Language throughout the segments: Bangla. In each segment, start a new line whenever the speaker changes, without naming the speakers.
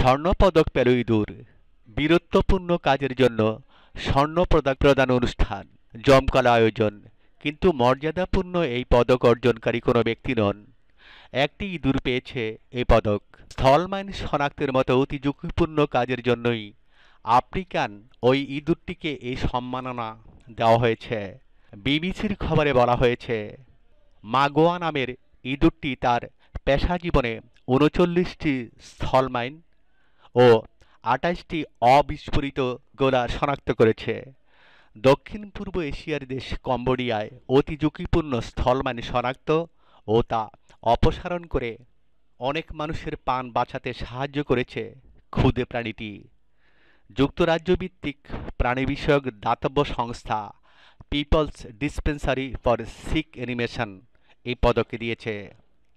স্বর্ণপদক পেল ইঁদুর বীরত্বপূর্ণ কাজের জন্য স্বর্ণ প্রদান অনুষ্ঠান জমকালা আয়োজন কিন্তু মর্যাদাপূর্ণ এই পদক অর্জনকারী কোনো ব্যক্তি নন একটি ইঁদুর পেয়েছে এই পদক স্থলমাইন শনাক্তের মতো অতি ঝুঁকিপূর্ণ কাজের জন্যই আফ্রিকান ওই ইঁদুরটিকে এই সম্মাননা দেওয়া হয়েছে বিবিসির খবরে বলা হয়েছে মাগোয়া নামের ইঁদুরটি তার পেশা জীবনে উনচল্লিশটি স্থলমাইন ও আটাইশটি অবিস্ফোরিত গোলা শনাক্ত করেছে দক্ষিণ পূর্ব এশিয়ার দেশ কম্বোডিয়ায় অতি ঝুঁকিপূর্ণ মানে শনাক্ত ও তা অপসারণ করে অনেক মানুষের পান বাঁচাতে সাহায্য করেছে ক্ষুদে প্রাণীটি যুক্তরাজ্য ভিত্তিক প্রাণী বিষয়ক দাতব্য সংস্থা people's dispensary for sick animation এই পদকে দিয়েছে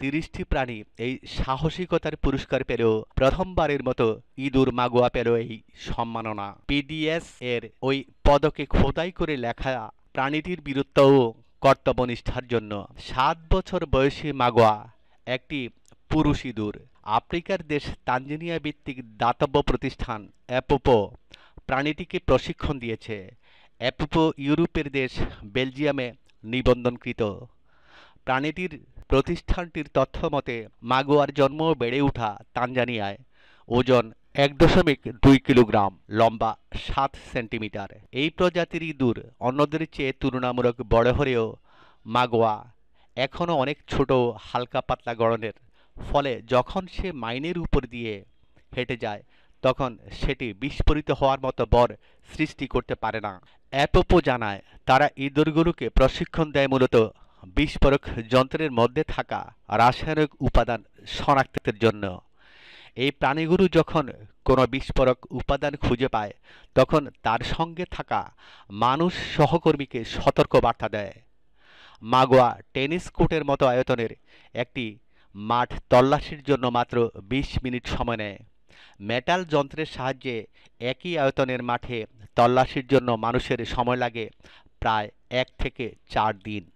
তিরিশটি প্রাণী এই সাহসিকতার পুরস্কার পেলেও প্রথমবারের মতো ইঁদুর মাগুয়া পেল এই সম্মাননা পিডিএস এর ওই পদকে খোদাই করে লেখা প্রাণীটির ও কর্তব্যনিষ্ঠার জন্য সাত বছর বয়সী মাগুয়া একটি পুরুষ ইঁদুর আফ্রিকার দেশ তানজানিয়া ভিত্তিক দাতব্য প্রতিষ্ঠান অ্যাপোপো প্রাণীটিকে প্রশিক্ষণ দিয়েছে অ্যাপোপো ইউরোপের দেশ বেলজিয়ামে নিবন্ধনকৃত প্রাণীটির প্রতিষ্ঠানটির তথ্য মতে মাগুয়ার জন্ম বেড়ে ওঠা তানজানিয়ায় ওজন এক দশমিক দুই কিলোগ্রাম লম্বা সাত সেন্টিমিটার এই প্রজাতির ইঁদুর অন্যদের চেয়ে তুলনামূলক বড় হলেও মাগোয়া এখনও অনেক ছোট হালকা পাতলা গড়নের ফলে যখন সে মাইনের উপর দিয়ে হেঁটে যায় তখন সেটি বিস্ফোরিত হওয়ার মতো বর সৃষ্টি করতে পারে না অ্যাপোপো জানায় তারা ইঁদুরগুলোকে প্রশিক্ষণ দেয় মূলত বিস্ফোরক যন্ত্রের মধ্যে থাকা রাসায়নিক উপাদান শনাক্তের জন্য এই প্রাণীগুলো যখন কোনো বিস্ফোরক উপাদান খুঁজে পায় তখন তার সঙ্গে থাকা মানুষ সহকর্মীকে সতর্ক বার্তা দেয় মাগোয়া টেনিস কোর্টের মতো আয়তনের একটি মাঠ তল্লাশির জন্য মাত্র ২০ মিনিট সময় নেয় মেটাল যন্ত্রের সাহায্যে একই আয়তনের মাঠে তল্লাশির জন্য মানুষের সময় লাগে প্রায় এক থেকে চার দিন